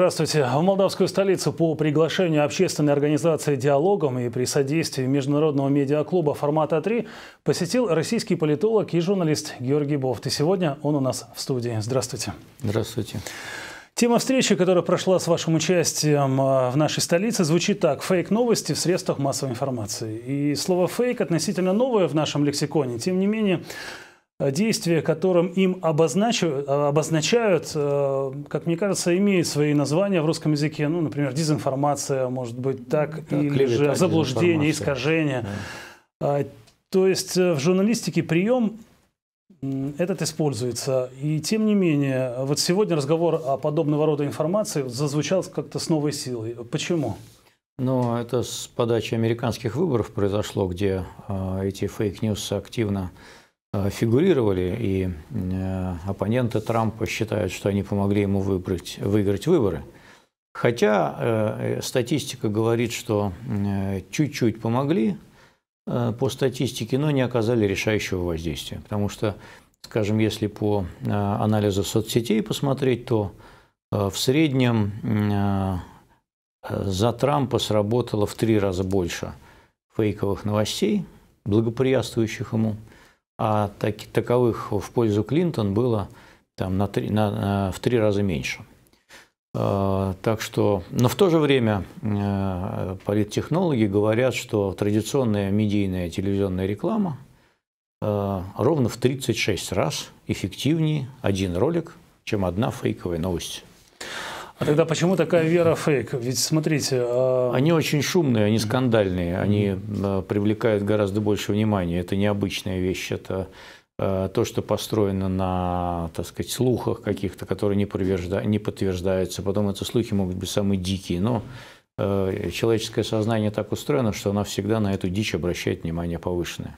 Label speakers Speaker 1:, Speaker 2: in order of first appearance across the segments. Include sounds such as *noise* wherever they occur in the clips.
Speaker 1: Здравствуйте. В молдавскую столицу по приглашению общественной организации «Диалогом» и при содействии международного медиаклуба «Формата 3» посетил российский политолог и журналист Георгий Бофт. И сегодня он у нас в студии. Здравствуйте. Здравствуйте. Тема встречи, которая прошла с вашим участием э, в нашей столице, звучит так. Фейк-новости в средствах массовой информации. И слово «фейк» относительно новое в нашем лексиконе. Тем не менее, Э, действия, которым им э, обозначают, обозначают, э, как мне кажется, имеют свои названия в русском языке. Ну, например, дезинформация, может быть, так, да, или клевета, же заблуждение, искажение. Да. А, то есть в журналистике прием этот используется. И тем не менее, вот сегодня разговор о подобного рода информации зазвучал как-то с новой силой. Почему?
Speaker 2: Ну, это с подачи американских выборов произошло, где эти фейк-ньюс активно Э, фигурировали, и э, оппоненты Трампа считают, что они помогли ему выбрать, выиграть выборы. Хотя э, статистика говорит, что чуть-чуть помогли по статистике, но не оказали решающего воздействия. Потому что, скажем, если по анализу соцсетей посмотреть, то в среднем за Трампа сработало в три раза больше фейковых новостей, благоприятствующих ему – а так, таковых в пользу Клинтон было там, на три, на, на, в три раза меньше. А, так что, но в то же время э, политтехнологи говорят, что традиционная медийная телевизионная реклама э, ровно в 36 раз эффективнее один ролик, чем одна фейковая новость.
Speaker 1: А тогда почему такая вера фейк? Ведь смотрите... А...
Speaker 2: Они очень шумные, они скандальные, они э, привлекают гораздо больше внимания. Это необычная вещь, это э, то, что построено на, так сказать, слухах каких-то, которые не, подтвержда... не подтверждаются. Потом эти слухи могут быть самые дикие, но э, человеческое сознание так устроено, что оно всегда на эту дичь обращает внимание повышенное.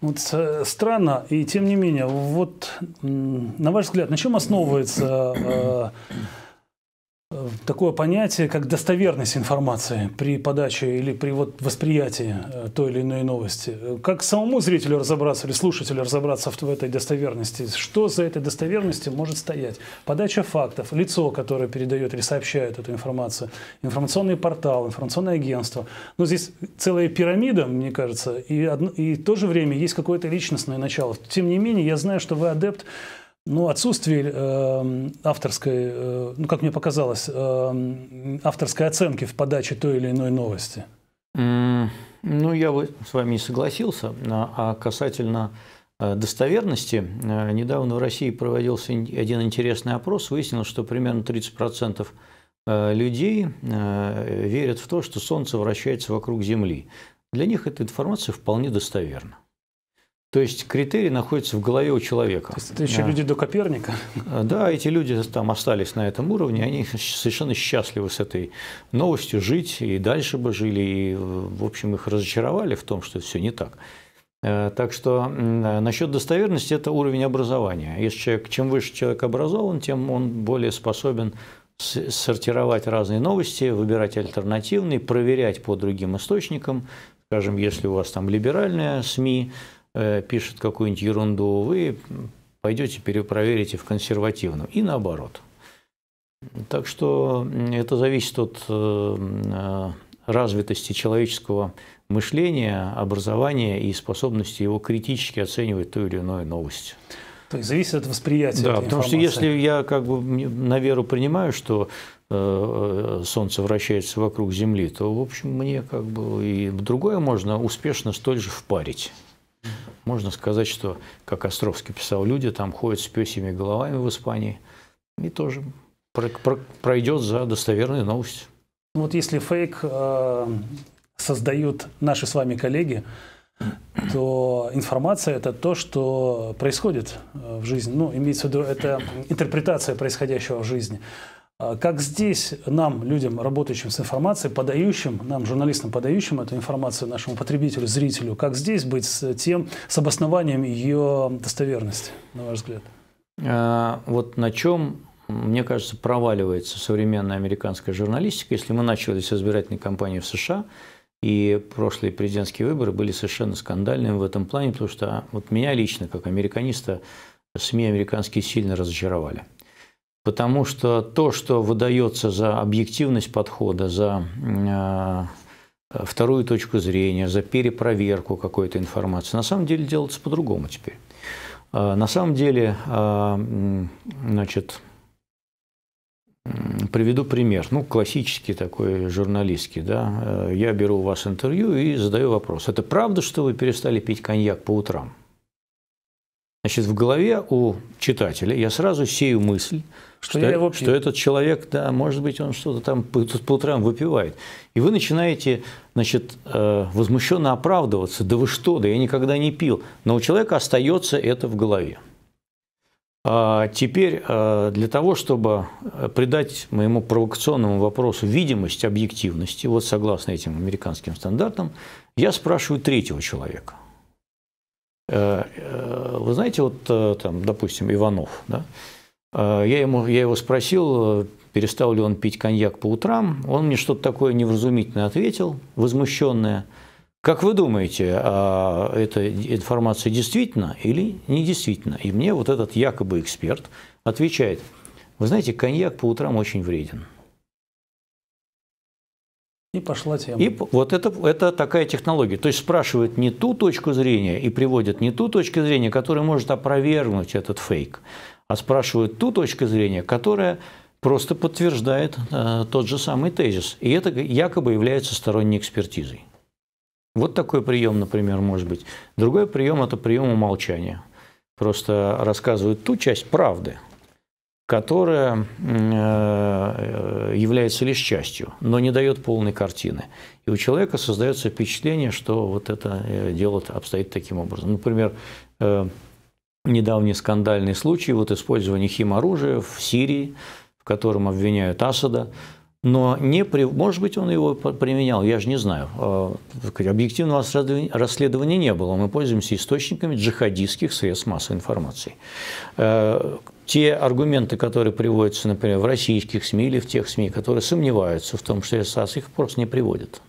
Speaker 1: Вот странно, и тем не менее, вот на ваш взгляд, на чем основывается такое понятие, как достоверность информации при подаче или при вот восприятии э, той или иной новости. Э, как самому зрителю разобраться или слушателю разобраться в этой достоверности? Что за этой достоверностью может стоять? Подача фактов, лицо, которое передает или сообщает эту информацию, информационный портал, информационное агентство. Но здесь целая пирамида, мне кажется, и, одно, и в то же время есть какое-то личностное начало. Тем не менее, я знаю, что вы адепт ну, отсутствие э, авторской, э, ну, как мне показалось, э, авторской оценки в подаче той или иной новости.
Speaker 2: Mm, ну, я бы с вами не согласился. А, а касательно э, достоверности, э, недавно в России проводился один интересный опрос. Выяснилось, что примерно 30% э, людей верят в то, что Солнце вращается вокруг Земли. Для них эта информация вполне достоверна. То есть критерий находится в голове у человека. То есть это еще да. люди
Speaker 1: до Коперника?
Speaker 2: А, да, эти люди там остались на этом уровне, они совершенно счастливы с этой новостью жить, и дальше бы жили, и, в общем, их разочаровали в том, что все не так. Э, так что э, насчет достоверности это уровень образования. Если человек, чем выше человек образован, тем он более способен сортировать разные новости, выбирать альтернативные, проверять по другим источникам. Скажем, если у вас там либеральные СМИ, Э, пишет какую-нибудь ерунду, вы пойдете перепроверите в консервативном И наоборот. Так что это зависит от э, э, развитости человеческого мышления, образования и способности его критически оценивать ту или иную новость.
Speaker 1: То есть зависит от восприятия. Да, потому что если
Speaker 2: я как бы на веру принимаю, что Солнце вращается вокруг Земли, то, в общем, мне как бы и другое можно успешно столь же впарить. Можно сказать, что, как Островский писал, люди там ходят с пёсими головами в Испании и тоже пройдет за достоверную новость.
Speaker 1: Ну вот если фейк э, создают наши с вами коллеги, то информация это то, что происходит э, в жизни. Ну, имеется в виду, это интерпретация происходящего в жизни. А как здесь нам, людям, работающим с информацией, подающим, нам, журналистам, подающим эту информацию нашему потребителю, зрителю, как здесь быть с тем, с обоснованием ее достоверности, на ваш взгляд?
Speaker 2: А, вот на чем, мне кажется, проваливается современная американская журналистика. Если мы начали с избирательной кампании в США, и прошлые президентские выборы были совершенно скандальными в этом плане, потому что а, вот меня лично, как американиста, СМИ американские сильно разочаровали. Потому что то, что выдается за объективность подхода, за э, вторую точку зрения, за перепроверку какой-то информации, на самом деле делается по-другому теперь. А, на самом деле, а, значит, приведу пример, ну, классический такой журналистский, да, э, я беру у вас интервью и задаю вопрос, это правда, что вы перестали пить коньяк по утрам? Значит, в голове у читателя я сразу сею мысль, что, что, его что этот человек, да, может быть, он что-то там по, по утрам выпивает. И вы начинаете, значит, э, возмущенно оправдываться, да вы что, да я никогда не пил. Но у человека остается это в голове. А теперь э, для того, чтобы э, придать моему провокационному вопросу видимость объективности, вот согласно этим американским стандартам, я спрашиваю третьего человека – Э, э, вы знаете, вот э, там, допустим, Иванов, да? Я, ему, я его спросил, перестал ли он пить коньяк по утрам. Он мне что-то такое невразумительное ответил, возмущенное. Как вы думаете, а эта информация действительно или не действительно? И мне вот этот якобы эксперт отвечает, вы знаете, коньяк по утрам очень вреден.
Speaker 1: И пошла тема. И
Speaker 2: вот это, это такая технология. То есть спрашивают не ту точку зрения и приводят не ту точку зрения, которая может опровергнуть этот фейк, а спрашивают ту точку зрения, которая просто подтверждает э, тот же самый тезис. И это якобы является сторонней экспертизой. Вот такой прием, например, может быть. Другой прием – это прием умолчания. Просто рассказывают ту часть правды, которая э, является лишь частью, но не дает полной картины. И у человека создается впечатление, что вот это э, дело обстоит таким образом. Например, э, недавний скандальный случай вот использования химоружия в Сирии, в котором обвиняют Асада, но не при... может быть, он его применял, я же не знаю. Объективного расследования не было. Мы пользуемся источниками джихадистских средств массовой информации те аргументы, которые приводятся, например, в российских СМИ или в тех СМИ, которые сомневаются в том, что САС, их просто не приводит,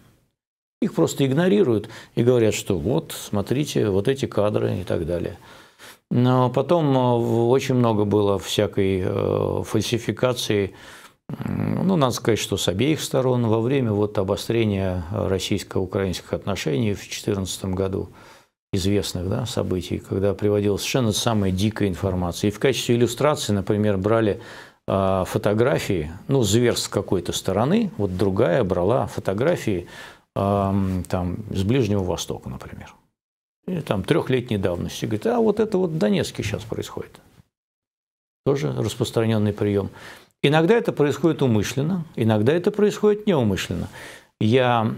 Speaker 2: Их просто игнорируют и говорят, что вот, смотрите, вот эти кадры и так далее. Но потом э, очень много было всякой э, фальсификации, ну, надо сказать, что с обеих сторон во время вот обострения российско-украинских отношений в 2014 году – известных да, событий, когда приводил совершенно самая дикая информация. И в качестве иллюстрации, например, брали э, фотографии, ну, зверств с какой-то стороны, вот другая брала фотографии э, там, с Ближнего Востока, например. И, там трехлетней давности. Говорит, а вот это вот в Донецке сейчас происходит. Тоже распространенный прием. Иногда это происходит умышленно, иногда это происходит неумышленно. Я,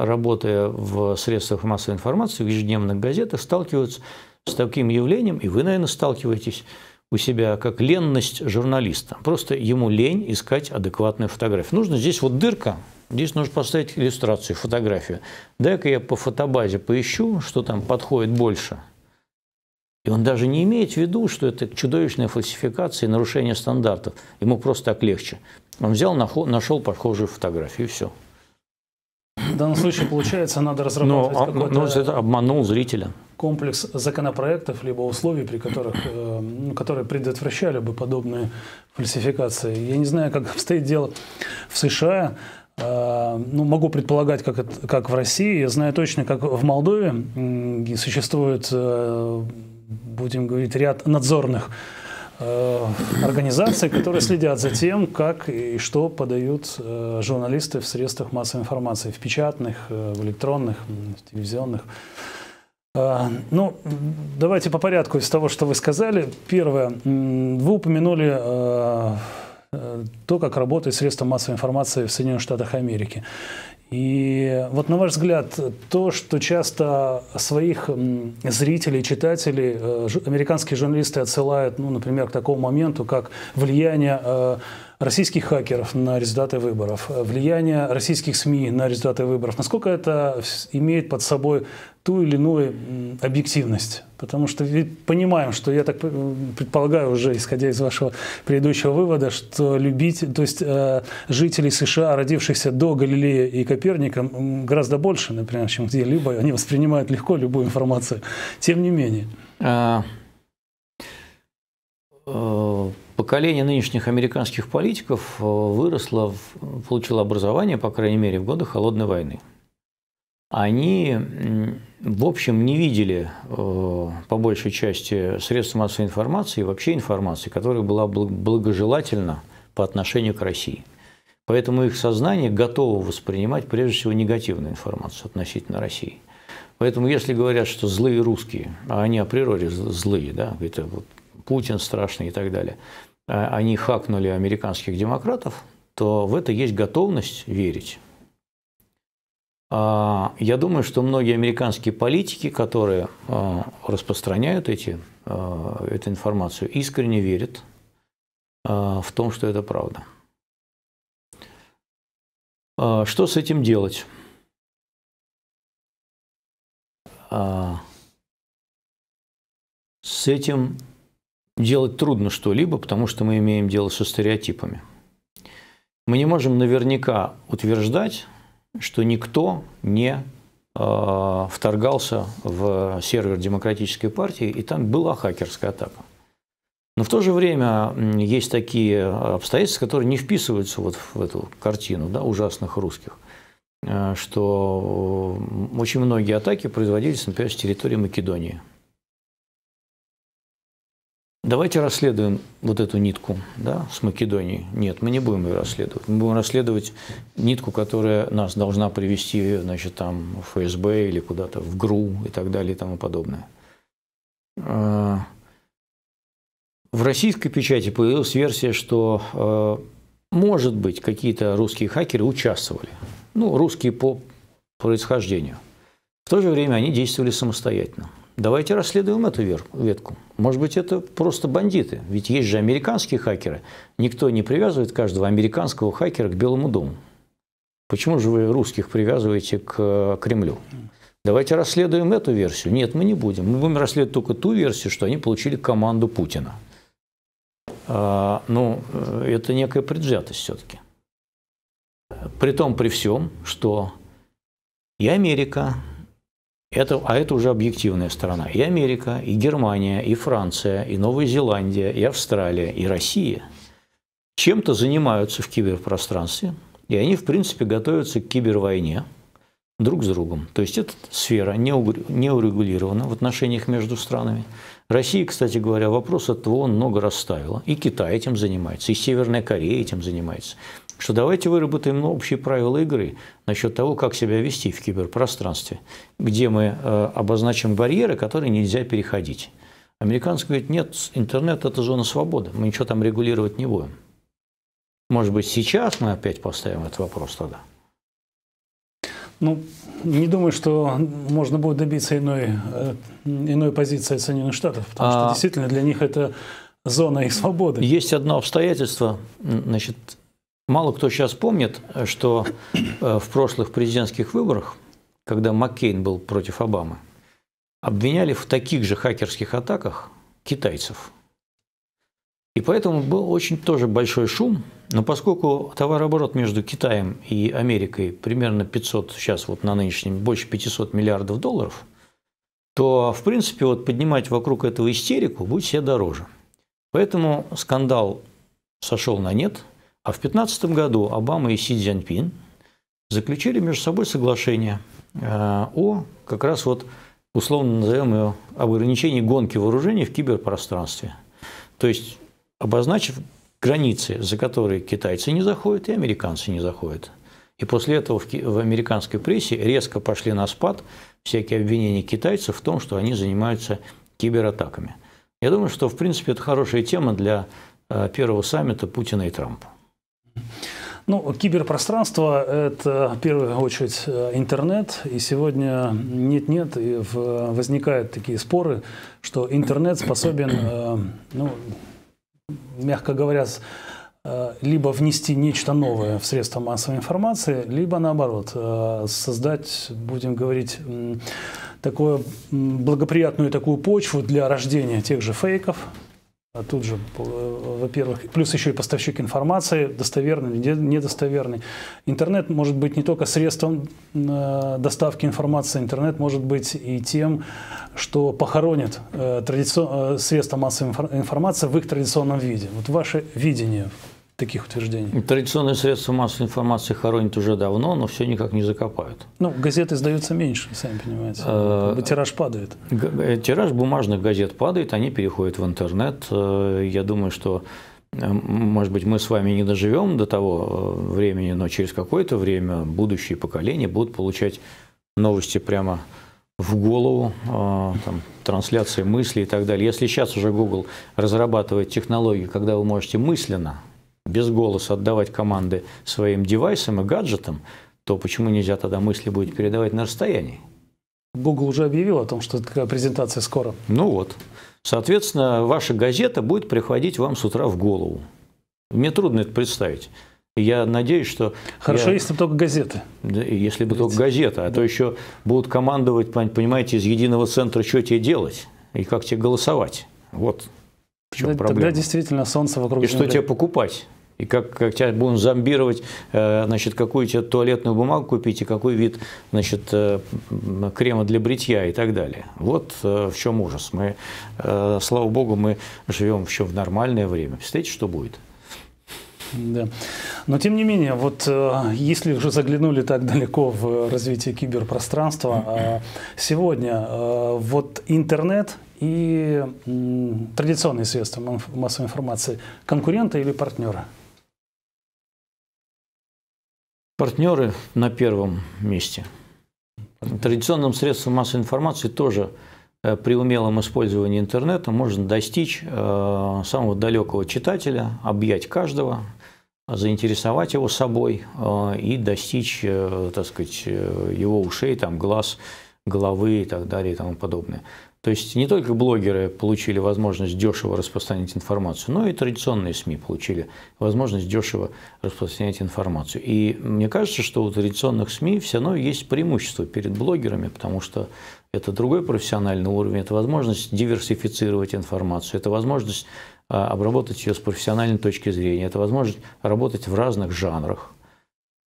Speaker 2: работая в средствах массовой информации, в ежедневных газетах, сталкиваюсь с таким явлением, и вы, наверное, сталкиваетесь у себя, как ленность журналиста. Просто ему лень искать адекватную фотографию. Нужно здесь вот дырка, здесь нужно поставить иллюстрацию, фотографию. Дай-ка я по фотобазе поищу, что там подходит больше. И он даже не имеет в виду, что это чудовищная фальсификация и нарушение стандартов. Ему просто так легче. Он взял, нашел похожую фотографию, и все.
Speaker 1: В данном случае, получается, надо разрабатывать но, какой-то... Но это
Speaker 2: обманул зрителя.
Speaker 1: Комплекс законопроектов, либо условий, при которых, э, ну, которые предотвращали бы подобные фальсификации. Я не знаю, как *laughs* обстоит дело в США, э, ну, могу предполагать, как, это, как в России. Я знаю точно, как в Молдове существует, э, будем говорить, ряд надзорных Э, организации, которые следят за тем, как и что подают э, журналисты в средствах массовой информации, в печатных, э, в электронных, в телевизионных. Ну, давайте по порядку из того, что вы сказали. Первое, вы упомянули то, как работает средства массовой информации в Соединенных Штатах Америки. И вот на ваш взгляд, то, что часто своих зрителей, читателей, э, американские журналисты отсылают, ну, например, к такому моменту, как влияние э, российских хакеров на результаты выборов, э, влияние российских СМИ на результаты выборов, насколько это имеет под собой ту или иную объективность? Потому что понимаем, что я так э, предполагаю уже, исходя из вашего предыдущего вывода, что любить, то есть э, жителей США, родившихся до Галилея и Коперника, гораздо больше, например, чем где-либо. Они воспринимают легко любую информацию. Тем не менее. А, э, Поколение нынешних американских политиков
Speaker 2: э, выросло, получило образование, по крайней мере, в годы Холодной войны. Они, в общем, не видели э, по большей части средств массовой информации и вообще информации, которая была благожелательна по отношению к России. Поэтому их сознание готово воспринимать прежде всего негативную информацию относительно России. Поэтому если говорят, что злые русские, а они о природе злые, да, это вот Путин страшный и так далее, а, они хакнули американских демократов, то в это есть готовность верить. А, я думаю, что многие американские политики, которые а, распространяют эти, эту информацию, искренне верят в том, что это правда. Что с этим делать? С этим делать трудно что-либо, потому что мы имеем дело со стереотипами. Мы не можем наверняка утверждать, что никто не э, вторгался в сервер демократической партии, и там была хакерская атака. Но в то же время есть такие э, обстоятельства, которые не вписываются вот в эту картину да, ужасных русских, э, что очень многие атаки производились, например, с территории Македонии – Давайте расследуем вот эту нитку да, с Македонией. Нет, мы не будем ее расследовать. Мы будем расследовать нитку, которая нас должна привести значит, там, в ФСБ или куда-то в ГРУ и так далее и тому подобное. А, в российской печати появилась версия, что, а, может быть, какие-то русские хакеры участвовали. Ну, русские по происхождению. В то же время они действовали самостоятельно. Давайте расследуем эту ветку. Может быть, это просто бандиты. Ведь есть же американские хакеры. Никто не привязывает каждого американского хакера к Белому дому. Почему же вы русских привязываете к Кремлю? Давайте расследуем эту версию. Нет, мы не будем. Мы будем расследовать только ту версию, что они получили команду Путина. А, ну, э, это некая предвзятость все-таки. При том, при всем, что и Америка, это, а это уже объективная сторона. И Америка, и Германия, и Франция, и Новая Зеландия, и Австралия, и Россия чем-то занимаются в киберпространстве, и они, в принципе, готовятся к кибервойне друг с другом. То есть эта сфера не урегулирована в отношениях между странами. Россия, кстати говоря, вопрос от ООН много расставила. И Китай этим занимается, и Северная Корея этим занимается что давайте выработаем ну, общие правила игры насчет того, как себя вести в киберпространстве, где мы э, обозначим барьеры, которые нельзя переходить. Американцы говорят, нет, интернет – это зона свободы, мы ничего там регулировать не будем. Может быть, сейчас мы опять поставим этот вопрос тогда?
Speaker 1: Ну, не думаю, что можно будет добиться иной, э, иной позиции от Соединенных Штатов, потому а... что действительно для
Speaker 2: них это зона их свободы. Есть одно обстоятельство, значит, Мало кто сейчас помнит, что э, в прошлых президентских выборах, когда Маккейн был против Обамы, обвиняли в таких же хакерских атаках китайцев. И поэтому был очень тоже большой шум, но поскольку товарооборот между Китаем и Америкой примерно 500, сейчас вот на нынешнем, больше 500 миллиардов долларов, то, в принципе, вот поднимать вокруг этого истерику будет все дороже. Поэтому скандал сошел на нет, а в 2015 году Обама и Си Цзяньпин заключили между собой соглашение э, о как раз вот условно назовем ее об ограничении гонки вооружений в киберпространстве. То есть обозначив границы, за которые китайцы не заходят и американцы не заходят. И после этого в американской прессе резко пошли на спад всякие обвинения китайцев в том, что они занимаются кибератаками. Я думаю, что, в принципе, это хорошая тема для э, первого саммита Путина и Трампа.
Speaker 1: Ну, киберпространство – это, в первую очередь, э, интернет. И сегодня нет-нет, и возникают такие споры, что интернет способен, э, ну, мягко говоря, э, либо внести нечто новое в средства массовой информации, либо, наоборот, создать, будем говорить, такую благоприятную такую почву для рождения тех же фейков, а тут же, во-первых, плюс еще и поставщик информации, достоверный или недостоверный. Интернет может быть не только средством э, доставки информации, интернет может быть и тем, что похоронит э, традицион... Э, средства массовой информации в их традиционном виде. Вот ваше видение таких утверждений.
Speaker 2: Ну, традиционные средства массовой информации хоронят уже давно, но все никак не закопают.
Speaker 1: Ну, газеты издаются меньше, сами понимаете.
Speaker 2: Э, тираж падает. Э, тираж бумажных газет падает, они переходят в интернет. Э, я думаю, что э, может быть, мы с вами не доживем до того времени, но через какое-то время будущие поколения будут получать новости прямо в голову, там, трансляции мыслей и так далее. Если сейчас уже Google разрабатывает технологии, когда вы можете мысленно без голоса отдавать команды своим девайсам и гаджетам, то почему нельзя тогда мысли будет передавать на
Speaker 1: расстоянии? Google уже объявил о том, что такая презентация скоро.
Speaker 2: Ну вот. Соответственно, ваша газета будет приходить вам с утра в голову. Мне трудно это представить. Я надеюсь, что... Хорошо, я... если только газеты. Если бы Ведь... только газета, а да. то еще будут командовать, понимаете, из единого центра, что тебе делать и как тебе голосовать. Вот причем тогда, проблема? тогда
Speaker 1: действительно солнце вокруг И земли. что тебе
Speaker 2: покупать? и как, как тебя будут зомбировать, э, значит, какую тебе туалетную бумагу купить и какой вид, значит, э, крема для бритья и так далее. Вот э, в чем ужас. Мы, слава богу, мы живем в чем в нормальное время. Представляете, что будет?
Speaker 1: Да. Но тем не менее, вот э, если уже заглянули так далеко в развитие киберпространства, э, сегодня э, вот интернет и традиционные средства массовой информации конкуренты или партнеры?
Speaker 2: Партнеры на первом месте. Традиционным средством массовой информации тоже при умелом использовании интернета можно достичь самого далекого читателя, объять каждого, заинтересовать его собой э, и достичь, э, так сказать, э, его ушей, там, глаз, головы и так далее и тому подобное. То есть не только блогеры получили возможность дешево распространять информацию, но и традиционные СМИ получили возможность дешево распространять информацию. И мне кажется, что у традиционных СМИ все равно есть преимущество перед блогерами, потому что это другой профессиональный уровень, это возможность диверсифицировать информацию, это возможность а, обработать ее с профессиональной точки зрения. Это возможность работать в разных жанрах.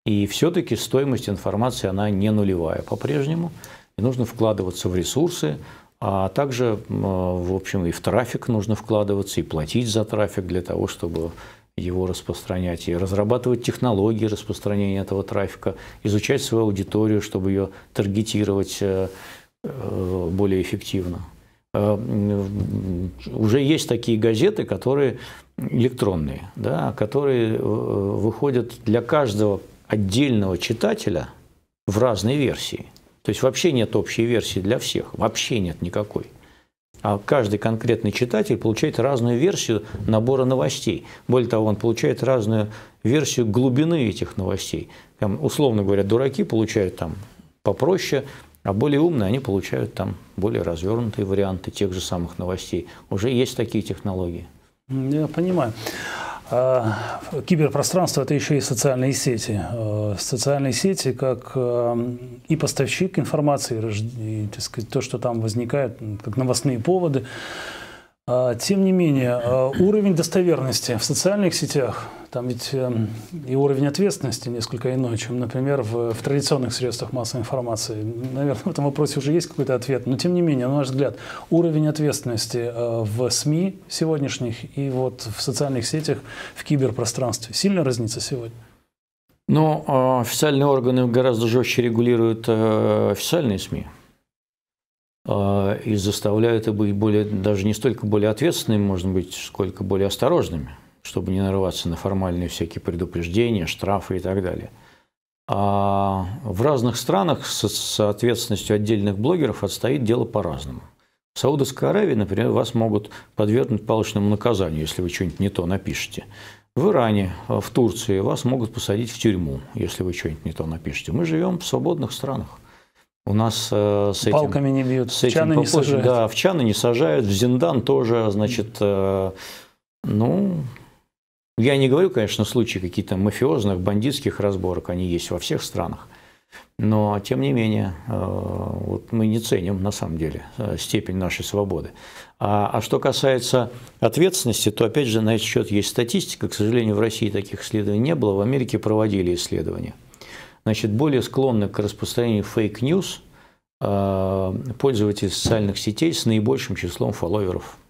Speaker 2: И все-таки стоимость информации, она не нулевая по-прежнему. И нужно вкладываться в ресурсы, а также, а, в общем, и в трафик нужно вкладываться, и платить за трафик для того, чтобы его распространять, и разрабатывать технологии распространения этого трафика, изучать свою аудиторию, чтобы ее таргетировать э, э, более эффективно. Э, уже есть такие газеты, которые электронные, да, которые э, выходят для каждого отдельного читателя в разной версии. То есть вообще нет общей версии для всех, вообще нет никакой. А каждый конкретный читатель получает разную версию набора новостей. Более того, он получает разную версию глубины этих новостей. Там, условно говоря, дураки получают там попроще, а более умные, они получают там более развернутые варианты тех же самых новостей. Уже есть такие технологии.
Speaker 1: Я понимаю. А, киберпространство – это еще и социальные сети. А, социальные сети как а, и поставщик информации, и, так сказать, то, что там возникает, как новостные поводы. Тем не менее, уровень достоверности в социальных сетях – там ведь э, и уровень ответственности несколько иной, чем, например, в, в традиционных средствах массовой информации. Наверное, в этом вопросе уже есть какой-то ответ, но тем не менее, на наш взгляд, уровень ответственности э, в СМИ сегодняшних и вот в социальных сетях, в киберпространстве сильно разнится сегодня?
Speaker 2: Ну, а официальные органы гораздо жестче регулируют э, официальные СМИ а, и заставляют их быть более, даже не столько более ответственными, может быть, сколько более осторожными чтобы не нарываться на формальные всякие предупреждения, штрафы и так далее. А в разных странах с ответственностью отдельных блогеров отстоит дело по-разному. В Саудовской Аравии, например, вас могут подвергнуть палочному наказанию, если вы что-нибудь не то напишете. В Иране, э, в Турции вас могут посадить в тюрьму, если вы что-нибудь не то напишете. Мы живем в свободных странах. У нас э, с этим... Палками
Speaker 1: не бьют, с этим чаны попозже, не сажают. Да,
Speaker 2: в чаны не сажают, в Зиндан тоже, значит, э, ну, я не говорю, конечно, случаи какие-то мафиозных, бандитских разборок, они есть во всех странах. Но, тем не менее, э, вот мы не ценим, на самом деле, э, степень нашей свободы. А, а что касается ответственности, то, опять же, на этот счет есть статистика. К сожалению, в России таких исследований не было, в Америке проводили исследования. Значит, более склонны к распространению фейк-ньюс э, пользователи социальных сетей с наибольшим числом фолловеров –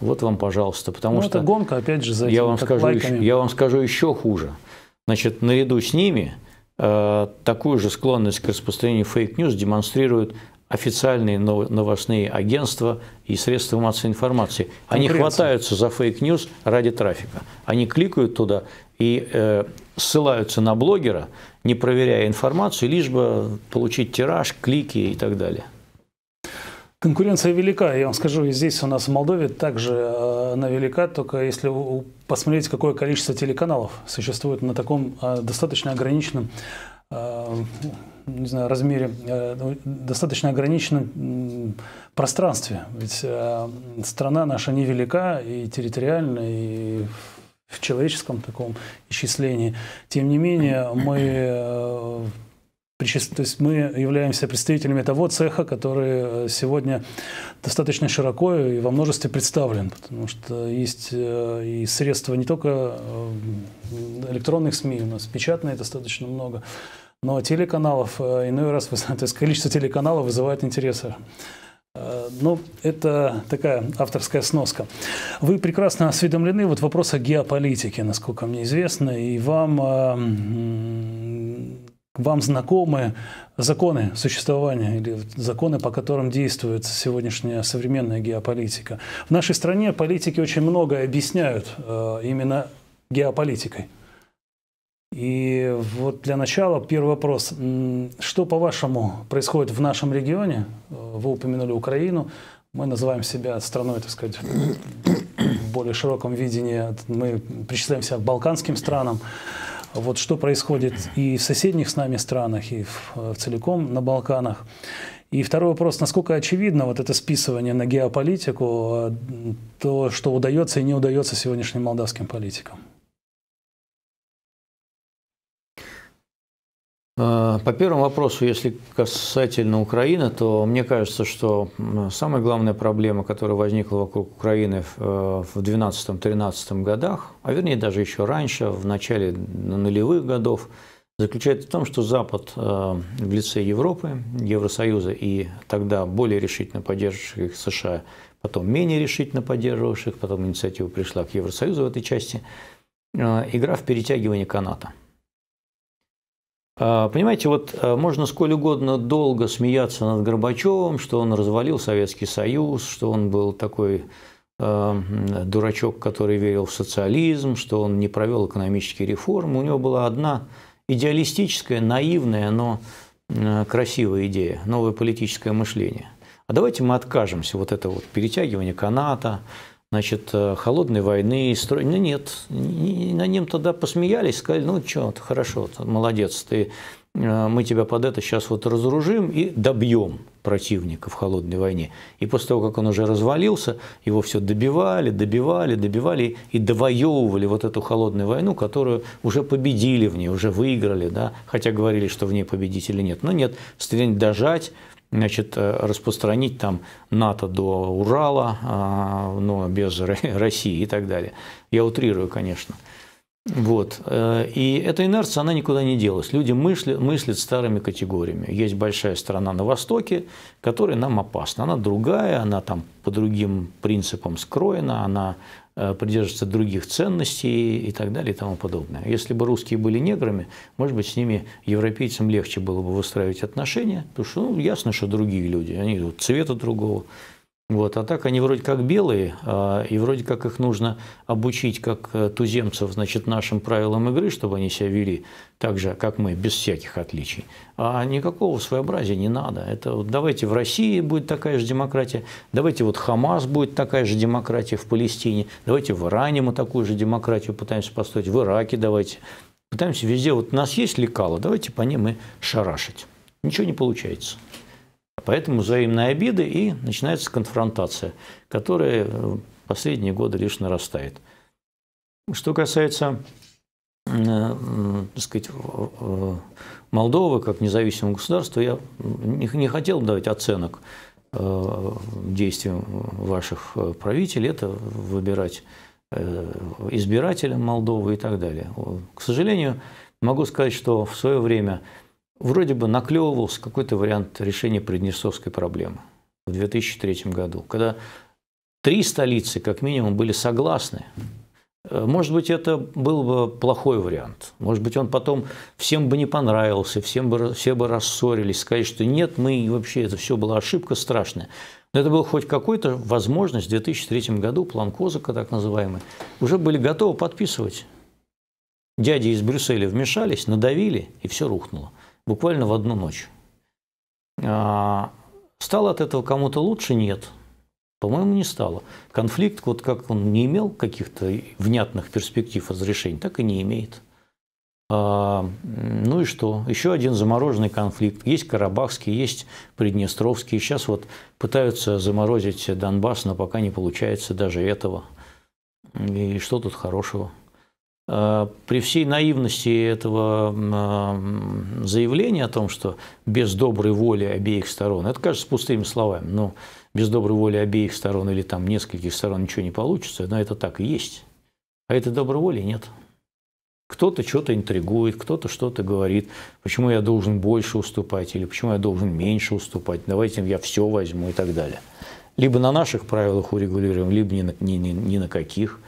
Speaker 2: вот вам, пожалуйста, потому ну, что... это гонка, опять же, за я вам скажу еще, Я вам скажу еще хуже. Значит, наряду с ними э, такую же склонность к распространению фейк-ньюс демонстрируют официальные новостные агентства и средства массовой информации. Они хватаются за фейк-ньюс ради трафика. Они кликают туда и э, ссылаются на блогера, не проверяя информацию, лишь бы получить тираж, клики и так далее.
Speaker 1: Конкуренция велика, я вам скажу, и здесь у нас в Молдове также э, она велика, только если посмотреть, какое количество телеканалов существует на таком э, достаточно ограниченном э, не знаю, размере, достаточно ограниченном пространстве. Ведь страна наша невелика и территориально, и в человеческом таком исчислении. Тем не менее, мы то есть мы являемся представителями того цеха, который э, сегодня достаточно широко и во множестве представлен, потому что есть э, и средства не только э, электронных СМИ, у нас печатные достаточно много, но телеканалов, иной раз, *laughs* то есть количество телеканалов вызывает интересы. Ну, это такая авторская сноска. Вы прекрасно осведомлены вот вопрос о геополитике, насколько мне известно, и вам вам знакомы законы существования или законы, по которым действует сегодняшняя современная геополитика. В нашей стране политики очень много объясняют э, именно геополитикой. И вот для начала первый вопрос. Что, по-вашему, происходит в нашем регионе? Э, вы упомянули Украину. Мы называем себя страной, так сказать, в более широком видении. Мы причисляем себя к балканским странам вот что происходит и в соседних с нами странах, и в, э, целиком на Балканах. И второй вопрос, насколько очевидно вот это списывание на геополитику, э, то, что удается и не удается сегодняшним молдавским политикам?
Speaker 2: А, по первому вопросу, если касательно Украины, то мне кажется, что самая главная проблема, которая возникла вокруг Украины в 2012-2013 э, годах, а вернее даже еще раньше, в начале нулевых годов, заключается в том, что Запад э, в лице Европы, Евросоюза и тогда более решительно поддерживающих США, потом менее решительно поддерживавших, потом инициатива пришла к Евросоюзу в этой части, э, игра в перетягивание каната – а, понимаете, вот э, можно сколь угодно долго смеяться над Горбачевым, что он развалил Советский Союз, что он был такой э, дурачок, который верил в социализм, что он не провел экономические реформы. У него была одна идеалистическая, наивная, но э, красивая идея, новое политическое мышление. А давайте мы откажемся вот это вот перетягивание каната, значит, э, холодной войны, строй... Ну, нет, на нем тогда посмеялись, сказали, ну, что, хорошо, молодец, ты, э, мы тебя под это сейчас вот разоружим и добьем противника в холодной войне. И после того, как он уже развалился, его все добивали, добивали, добивали и довоевывали вот эту холодную войну, которую уже победили в ней, уже выиграли, да, хотя говорили, что в ней победителей нет. Но нет, стремление дожать, значит, э, распространить там НАТО до Урала, а, но без *laughs* России и так далее. Я утрирую, конечно. Вот. Э, и эта инерция, она никуда не делась. Люди мыслят, мыслят старыми категориями. Есть большая страна на Востоке, которая нам опасна. Она другая, она там по другим принципам скроена, она Э, придерживаться других ценностей и так далее и тому подобное. Если бы русские были неграми, может быть, с ними европейцам легче было бы выстраивать отношения, потому что ну, ясно, что другие люди, они цвета другого, вот. А так они вроде как белые, а, и вроде как их нужно обучить, как э, туземцев, значит, нашим правилам игры, чтобы они себя вели так же, как мы, без всяких отличий. А никакого своеобразия не надо. Это вот давайте в России будет такая же демократия, давайте вот Хамас будет такая же демократия в Палестине, давайте в Иране мы такую же демократию пытаемся построить, в Ираке давайте. Пытаемся везде, вот у нас есть лекала. давайте по ним и шарашить. Ничего не получается. Поэтому взаимные обиды и начинается конфронтация, которая в последние годы лишь нарастает. Что касается э, так сказать, Молдовы как независимого государства, я не хотел бы давать оценок э, действиям ваших э, правителей, это выбирать избирателям Молдовы и так далее. К сожалению, могу сказать, что в свое время вроде бы наклевывался какой-то вариант решения приднестровской проблемы в 2003 году, когда три столицы, как минимум, были согласны. Э, может быть, это был бы плохой вариант. Может быть, он потом всем бы не понравился, всем бы, все бы рассорились, сказать, что нет, мы вообще, это все была ошибка страшная. Но это была хоть какая-то возможность в 2003 году, план Козака так называемый, уже были готовы подписывать. Дяди из Брюсселя вмешались, надавили, и все рухнуло буквально в одну ночь. А, стало от этого кому-то лучше? Нет. По-моему, не стало. Конфликт, вот как он не имел каких-то внятных перспектив разрешения, так и не имеет. А, ну и что? Еще один замороженный конфликт. Есть Карабахский, есть Приднестровский. Сейчас вот пытаются заморозить Донбасс, но пока не получается даже этого. И что тут хорошего? Э, при всей наивности этого э, заявления о том, что без доброй воли обеих сторон, это кажется пустыми словами, но без доброй воли обеих сторон или там нескольких сторон ничего не получится, но это так и есть. А этой доброй воли нет. Кто-то что-то интригует, кто-то что-то говорит, почему я должен больше уступать или почему я должен меньше уступать, давайте я все возьму и так далее. Либо на наших правилах урегулируем, либо ни на, ни, ни, ни на каких.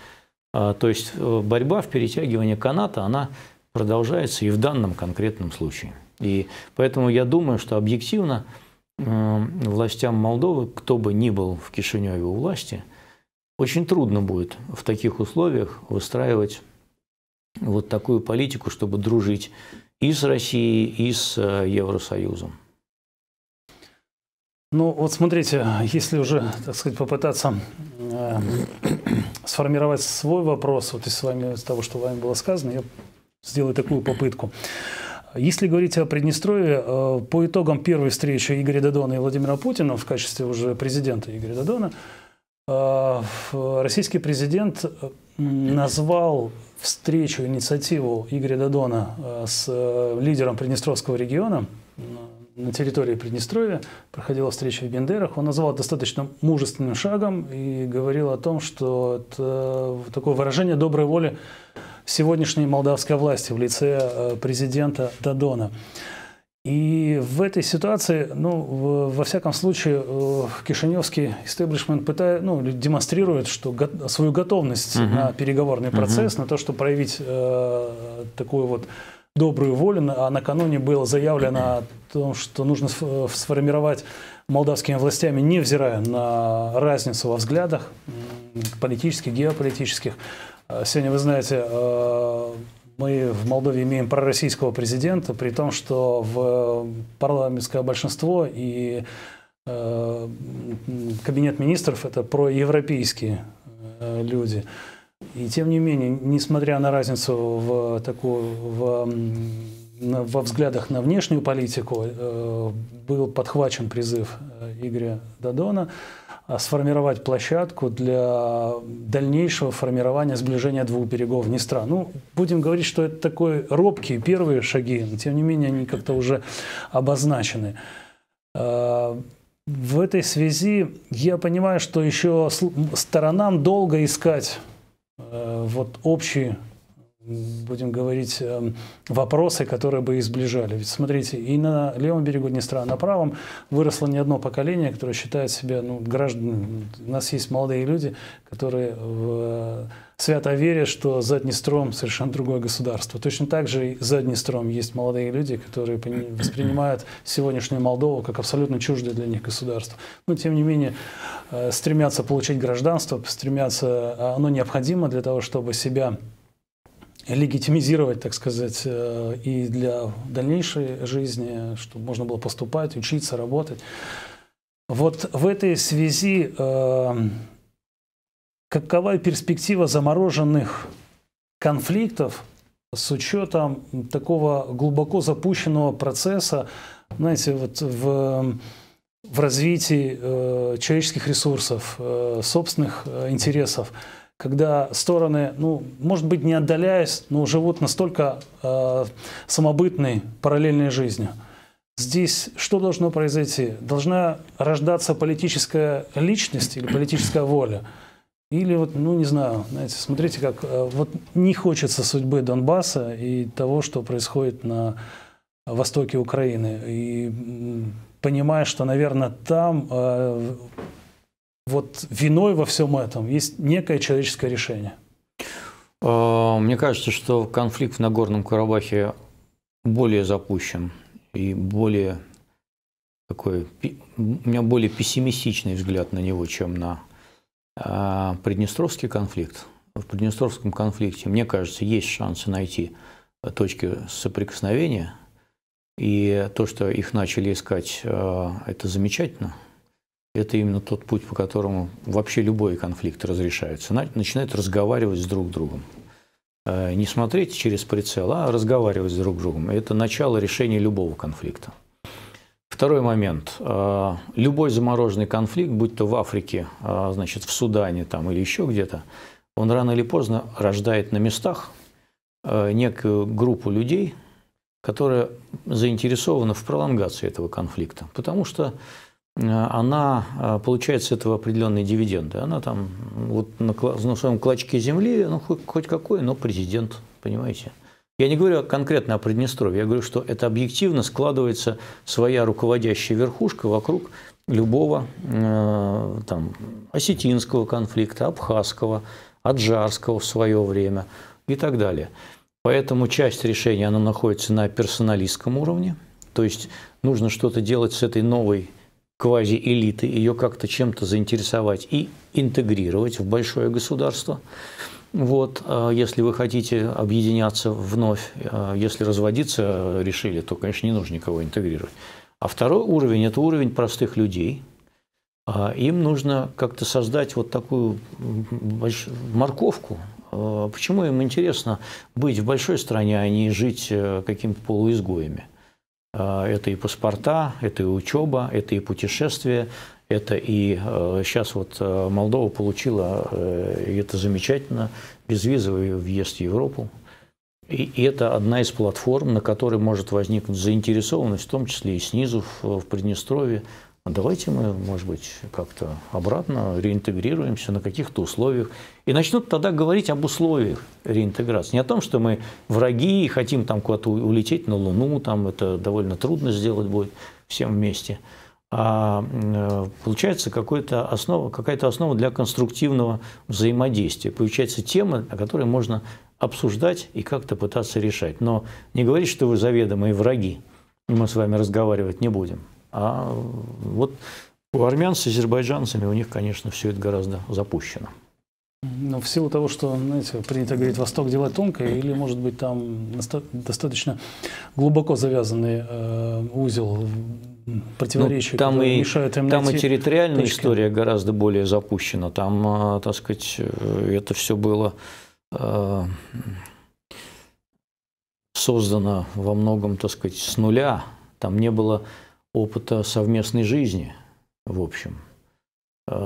Speaker 2: А, то есть э, борьба в перетягивании каната, она продолжается и в данном конкретном случае. И поэтому я думаю, что объективно э, властям Молдовы, кто бы ни был в Кишиневе у власти, очень трудно будет в таких условиях выстраивать вот такую политику, чтобы дружить и с Россией, и с э, Евросоюзом.
Speaker 1: Ну вот смотрите, если уже, так сказать, попытаться сформировать свой вопрос, вот из, с вами, из того, что вами было сказано, я сделаю такую попытку. Если говорить о Приднестровье, э, по итогам первой встречи Игоря Додона и Владимира Путина в качестве уже президента Игоря Додона, э, российский президент э, назвал встречу, инициативу Игоря Додона с лидером Приднестровского региона на территории Приднестровья проходила встреча в Бендерах. Он назвал достаточно мужественным шагом и говорил о том, что это э, такое выражение доброй воли сегодняшней молдавской власти в лице э, президента Дадона. И в этой ситуации, ну, во всяком случае, э, кишиневский истеблишмент пытает, ну, демонстрирует что, свою готовность угу. на переговорный процесс, угу. на то, чтобы проявить э, такую вот добрую волю, а накануне было заявлено о том, что нужно э, сформировать молдавскими властями, невзирая на разницу во взглядах политических, геополитических. Э, сегодня, вы знаете, э, мы в Молдове имеем пророссийского президента, при том, что в парламентское большинство и кабинет министров – это проевропейские люди. И тем не менее, несмотря на разницу в, такую, в, во взглядах на внешнюю политику, э, был подхвачен призыв э, Игоря Дадона э, сформировать площадку для дальнейшего формирования сближения двух берегов Днестра. Ну, будем говорить, что это такой робкие первые шаги, но тем не менее они как-то уже обозначены. В этой связи я понимаю, что еще сторонам долго искать Э, вот общие, будем говорить, э, вопросы, которые бы их сближали. Ведь смотрите, и на левом берегу Днестра, а на правом выросло не одно поколение, которое считает себя ну, гражданами. У нас есть молодые люди, которые в свято веря, что за совершенно другое государство. Точно так же и за есть молодые люди, которые *clears throat* воспринимают сегодняшнюю Молдову как абсолютно чуждое для них государство. Но, тем не менее, э, стремятся получить гражданство, стремятся, а оно необходимо для того, чтобы себя легитимизировать, так сказать, э, и для дальнейшей жизни, чтобы можно было поступать, учиться, работать. Вот в этой связи э, какова перспектива замороженных конфликтов с учетом такого глубоко запущенного процесса, знаете, вот в, в развитии э, человеческих ресурсов, э, собственных э, интересов, когда стороны, ну, может быть, не отдаляясь, но живут настолько э, самобытной параллельной жизнью. Здесь что должно произойти? Должна рождаться политическая личность или политическая воля – или вот, ну не знаю, знаете, смотрите, как э, вот не хочется судьбы Донбасса и того, что происходит на востоке Украины. И понимая, что, наверное, там э, вот виной во всем этом есть некое человеческое решение.
Speaker 2: Э, мне кажется, что конфликт в Нагорном Карабахе более запущен и более такой, у меня более пессимистичный взгляд на него, чем на а, Приднестровский конфликт. В Приднестровском конфликте, мне кажется, есть шансы найти э, точки соприкосновения. И то, что их начали искать, э, это замечательно. Это именно тот путь, по которому вообще любой конфликт разрешается. Начинают разговаривать с друг другом. Э, не смотреть через прицел, а разговаривать с друг другом. Это начало решения любого конфликта. Второй момент. Э, любой замороженный конфликт, будь то в Африке, э, значит, в Судане там, или еще где-то, он рано или поздно рождает на местах э, некую группу людей, которая заинтересована в пролонгации этого конфликта, потому что она получает с этого определенные дивиденды. Она там вот на, на своем клочке земли, ну хоть, хоть какой, но президент, понимаете. Я не говорю конкретно о Приднестровье, я говорю, что это объективно складывается своя руководящая верхушка вокруг любого э, там, осетинского конфликта, абхазского, аджарского в свое время и так далее. Поэтому часть решения она находится на персоналистском уровне, то есть нужно что-то делать с этой новой квазиэлиты, ее как-то чем-то заинтересовать и интегрировать в большое государство. Вот, э, если вы хотите объединяться вновь, э, если разводиться решили, то, конечно, не нужно никого интегрировать. А второй уровень – это уровень простых людей. А, им нужно как-то создать вот такую морковку. А, почему им интересно быть в большой стране, а не жить э, какими-то полуизгоями? А, это и паспорта, это и учеба, это и путешествия, это и сейчас э, вот э, Молдова получила, э, и это замечательно, безвизовый въезд в Европу. И это одна из платформ, на которой может возникнуть заинтересованность, в том числе и снизу в Приднестровье. А давайте мы, может быть, как-то обратно реинтегрируемся на каких-то условиях. И начнут тогда говорить об условиях реинтеграции. Не о том, что мы враги и хотим там куда-то улететь на Луну, там это довольно трудно сделать будет всем вместе – а э, получается какая-то основа, какая основа для конструктивного взаимодействия. Получается тема, о которой можно обсуждать и как-то пытаться решать. Но не говорить, что вы заведомые враги, и мы с вами разговаривать не будем. А э, вот у армян с азербайджанцами у них, конечно, все это гораздо запущено.
Speaker 1: Но ну, в силу того, что, знаете, принято говорить, Восток делает тонкое, или, может быть, там достаточно глубоко завязанный э, узел противоречия, ну, там и, мешают им Там и территориальная точки. история
Speaker 2: гораздо более запущена. Там, э, так сказать, э, это все было э, создано во многом, так сказать, с нуля. Там не было опыта совместной жизни, в общем,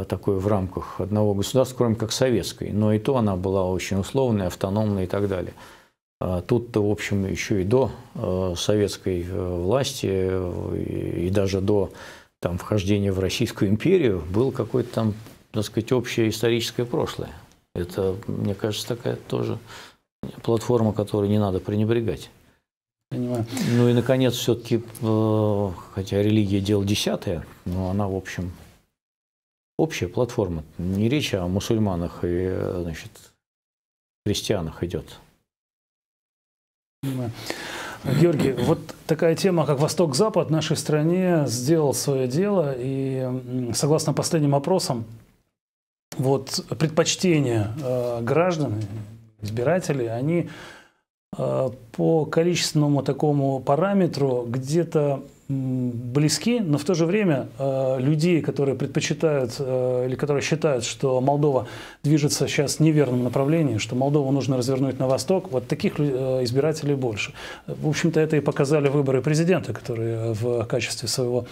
Speaker 2: такой в рамках одного государства, кроме как советской. Но и то она была очень условная, автономная и так далее. А Тут, то в общем, еще и до э, советской э, власти э, и даже до там, вхождения в Российскую империю был какое-то там, так сказать, общее историческое прошлое. Это, мне кажется, такая тоже платформа, которую не надо пренебрегать. Понимаю. Ну и, наконец, все-таки, хотя религия – дело десятое, но она, в общем, общая платформа. Не речь о мусульманах и значит, христианах идет.
Speaker 1: Георгий, вот такая тема, как Восток-Запад, в нашей стране сделал свое дело, и согласно последним опросам, вот предпочтения э, граждан, избирателей, они э, по количественному такому параметру где-то близки, но в то же время э, людей, которые предпочитают э, или которые считают, что Молдова движется сейчас в неверном направлении, что Молдову нужно развернуть на восток, вот таких э, избирателей больше. В общем-то, это и показали выборы президента, которые э, в качестве своего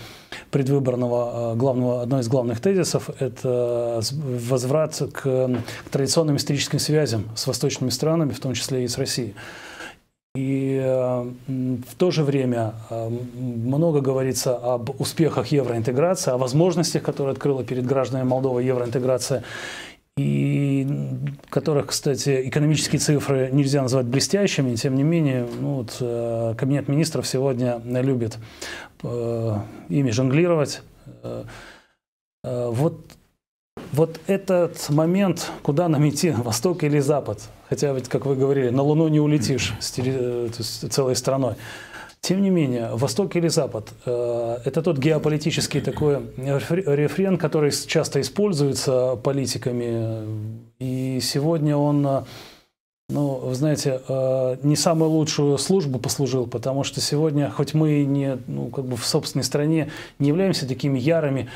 Speaker 1: предвыборного э, главного, одной из главных тезисов – это возврат к, к традиционным историческим связям с восточными странами, в том числе и с Россией. И э, в то же время э, много говорится об успехах евроинтеграции, о возможностях, которые открыла перед гражданами Молдовы евроинтеграция, и которых, кстати, экономические цифры нельзя назвать блестящими, тем не менее, ну, вот, э, кабинет министров сегодня любит ими жонглировать. Вот, вот этот момент, куда нам идти, *laughs* Восток или Запад – хотя ведь, как вы говорили, на Луну не улетишь с терри... Э, целой страной. Тем не менее, Восток или Запад э, – это тот геополитический такой рефрен, который часто используется политиками. И сегодня он, э, ну, вы знаете, э, не самую лучшую службу послужил, потому что сегодня, хоть мы не, ну, как бы в собственной стране не являемся такими ярыми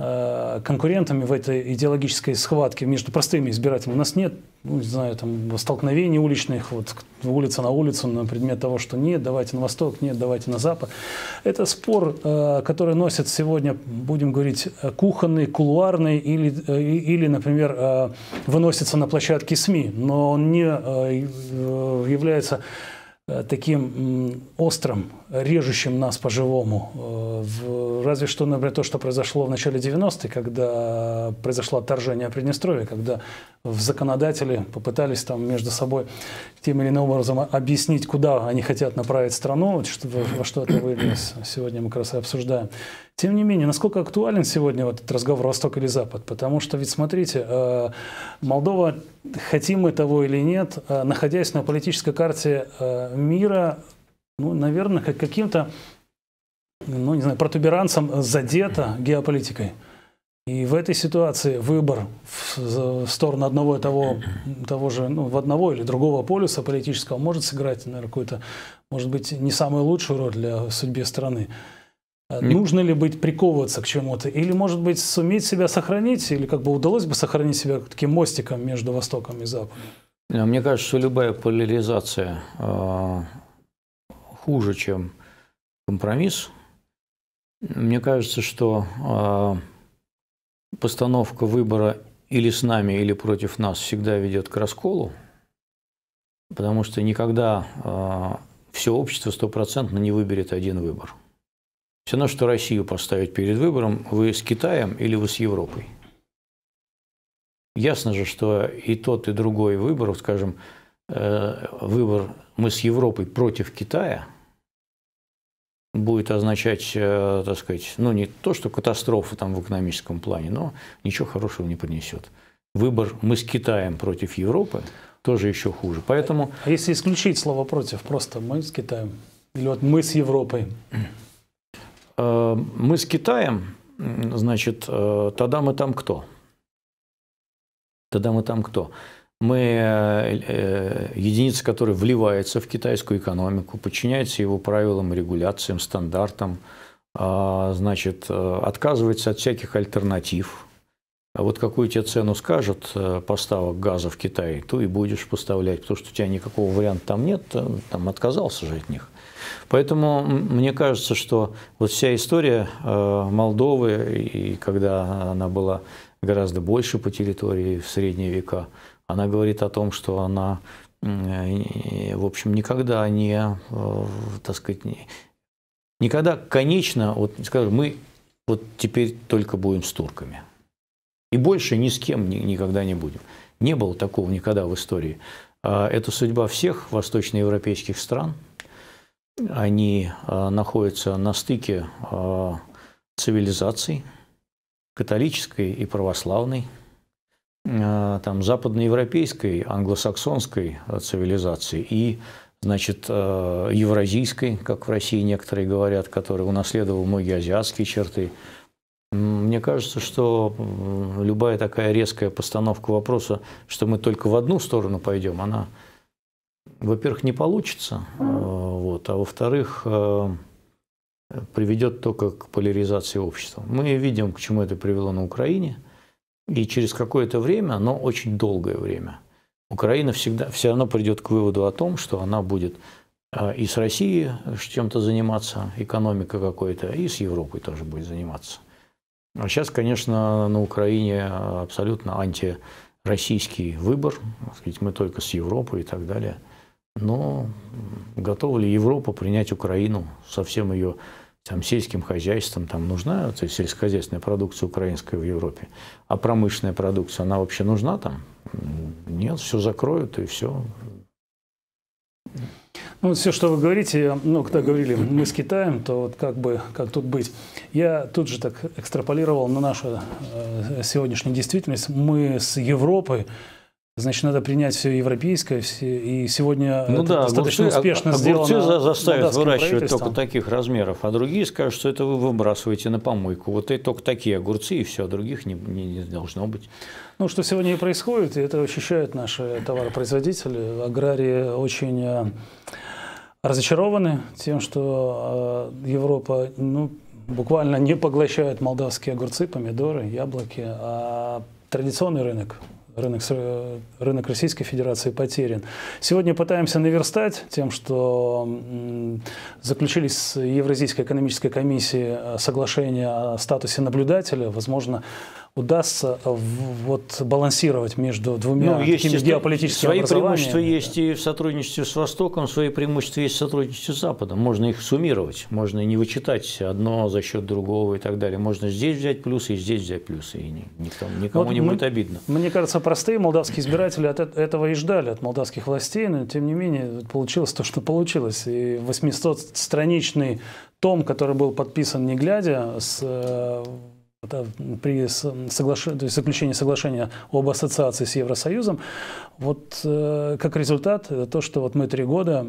Speaker 1: Э, конкурентами в этой идеологической схватке между простыми избирателями. У нас нет, ну, не знаю, там, столкновений уличных, вот, улица на улицу на предмет того, что нет, давайте на восток, нет, давайте на запад. Это спор, э, который носит сегодня, будем говорить, кухонный, кулуарный или, э, или например, выносится на площадке СМИ, но он не является Э, таким острым, режущим нас по-живому. Э, разве что, например, то, что произошло в начале 90-х, когда произошло отторжение Приднестровья, когда в законодатели попытались там между собой тем или иным образом объяснить, куда они хотят направить страну, что во что это вылилось. Сегодня мы как раз и обсуждаем. Тем не менее, насколько актуален сегодня вот этот разговор «Восток или Запад»? Потому что ведь, смотрите, э, Молдова, хотим мы того или нет, э, находясь на политической карте э, мира, ну, наверное, как каким-то, ну, не знаю, протуберанцем задета геополитикой. И в этой ситуации выбор в сторону одного и того, того же, ну, в одного или другого полюса политического может сыграть, наверное, какую-то, может быть, не самую лучшую роль для судьбы страны. Не... Э, нужно ли быть приковываться к чему-то? Или, может быть, суметь себя сохранить? Или как бы удалось бы сохранить себя таким мостиком между Востоком и Западом?
Speaker 2: Э, мне кажется, что любая поляризация э, хуже, чем компромисс. Мне кажется, что э, постановка выбора или с нами, или против нас всегда ведет к расколу, потому что никогда э, все общество стопроцентно не выберет один выбор. Все равно, что Россию поставить перед выбором, вы с Китаем или вы с Европой. Ясно же, что и тот, и другой выбор, скажем, э, выбор мы с Европой против Китая будет означать, э, так сказать, ну не то, что катастрофа там в экономическом плане, но ничего хорошего не принесет. Выбор мы с Китаем против Европы тоже еще хуже.
Speaker 1: Поэтому... А Если исключить слово против, просто мы с Китаем или вот мы с Европой.
Speaker 2: Э, мы с Китаем, значит, э, тогда мы там кто? Тогда мы там кто? Мы э, единица, которая вливается в китайскую экономику, подчиняется его правилам, регуляциям, стандартам, а, значит, отказывается от всяких альтернатив. вот какую тебе цену скажут поставок газа в Китай, то и будешь поставлять, потому что у тебя никакого варианта там нет, там отказался же от них. Поэтому мне кажется, что вот вся история э, Молдовы, и когда она была гораздо больше по территории в средние века, она говорит о том, что она, э, в общем, никогда не, э, так сказать, не, никогда конечно, вот скажем, мы вот теперь только будем с турками. И больше ни с кем никогда не будем. Не было такого никогда в истории. А, это судьба всех восточноевропейских стран – они а, находятся на стыке а, цивилизаций, католической и православной, а, там, западноевропейской, англосаксонской цивилизации и значит, евразийской, как в России некоторые говорят, которая унаследовала многие азиатские черты. Мне кажется, что любая такая резкая постановка вопроса, что мы только в одну сторону пойдем, она во-первых, не получится, э, вот, а во-вторых, э, приведет только к поляризации общества. Мы видим, к чему это привело на Украине, и через какое-то время, но очень долгое время, Украина всегда, все равно придет к выводу о том, что она будет э, и с Россией чем-то заниматься, экономика какой-то, и с Европой тоже будет заниматься. А сейчас, конечно, на Украине абсолютно антироссийский выбор, мы только с Европой и так далее – но готова ли Европа принять Украину со всем ее там, сельским хозяйством, там нужна вот, сельскохозяйственная продукция украинская в Европе, а промышленная продукция, она вообще нужна там? Нет, все закроют и все.
Speaker 1: Ну, все, что вы говорите, ну, когда говорили мы с Китаем, то вот как бы, как тут быть? Я тут же так экстраполировал на нашу э, сегодняшнюю действительность. Мы с Европой, значит, надо принять все европейское, все, и сегодня ну это да, достаточно огурцы, а успешно а огурцы сделано. Огурцы заставят выращивать только
Speaker 2: таких размеров, а другие скажут, что это вы выбрасываете на помойку. Вот и только такие огурцы, и все, других не, не, не должно быть.
Speaker 1: Ну, что сегодня и происходит, и это ощущают наши товаропроизводители. Аграрии очень э, разочарованы тем, что э, Европа, ну, буквально не поглощает молдавские огурцы, помидоры, яблоки, а традиционный рынок рынок, э, рынок Российской Федерации потерян. Сегодня пытаемся наверстать тем, что заключились с Евразийской экономической комиссией э, соглашение о статусе наблюдателя. Возможно, удастся э, вот балансировать между двумя ну, есть такими геополитическими Свои преимущества
Speaker 2: есть и в сотрудничестве с Востоком, свои преимущества есть в сотрудничестве с Западом. Можно их суммировать, можно не вычитать одно за счет другого и так далее. Можно здесь взять плюсы и здесь взять плюсы, и никому, никому вот не мы, будет обидно.
Speaker 1: Мне кажется, простые молдавские избиратели от этого и ждали, от молдавских властей, но тем не менее получилось то, что получилось. И 800-страничный том, который был подписан не глядя, с э, при соглаш... то есть заключении соглашения об ассоциации с Евросоюзом, вот э, как результат, э, то, что вот мы три года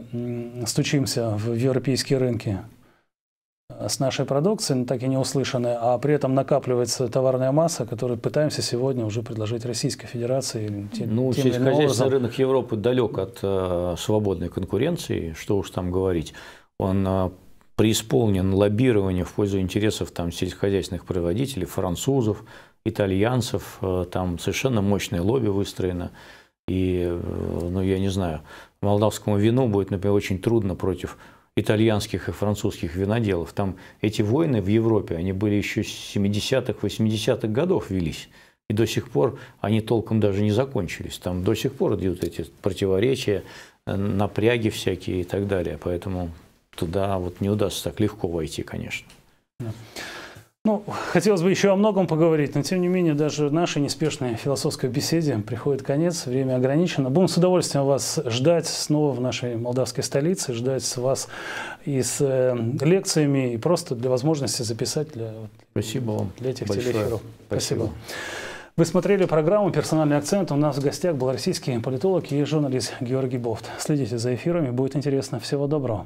Speaker 1: стучимся в европейские рынки э, с нашей продукцией, так и не услышаны, а при этом накапливается товарная масса, которую пытаемся сегодня уже предложить Российской Федерации. Тем, ну, тем сельскохозяйственный образом...
Speaker 2: рынок Европы далек от э, свободной конкуренции, что уж там говорить. Он э, преисполнен лоббирование в пользу интересов там, сельскохозяйственных производителей, французов, итальянцев, э, там совершенно мощное лобби выстроено. И, э, ну, я не знаю, молдавскому вину будет, например, очень трудно против итальянских и французских виноделов. Там эти войны в Европе, они были еще с 70-х, 80-х годов велись. И до сих пор они толком даже не закончились. Там до сих пор идут эти противоречия, э, напряги всякие и так далее. Поэтому туда вот не удастся так легко войти, конечно.
Speaker 1: Ну, хотелось бы еще о многом поговорить, но тем не менее даже нашей неспешной философской беседе приходит конец, время ограничено. Будем с удовольствием вас ждать снова в нашей молдавской столице, ждать вас и с э, лекциями, и просто для возможности записать для, Спасибо вам для этих большое. телеэфиров. Спасибо. Спасибо. Вы смотрели программу «Персональный акцент». У нас в гостях был российский политолог и журналист Георгий Бофт. Следите за эфирами, будет интересно. Всего доброго.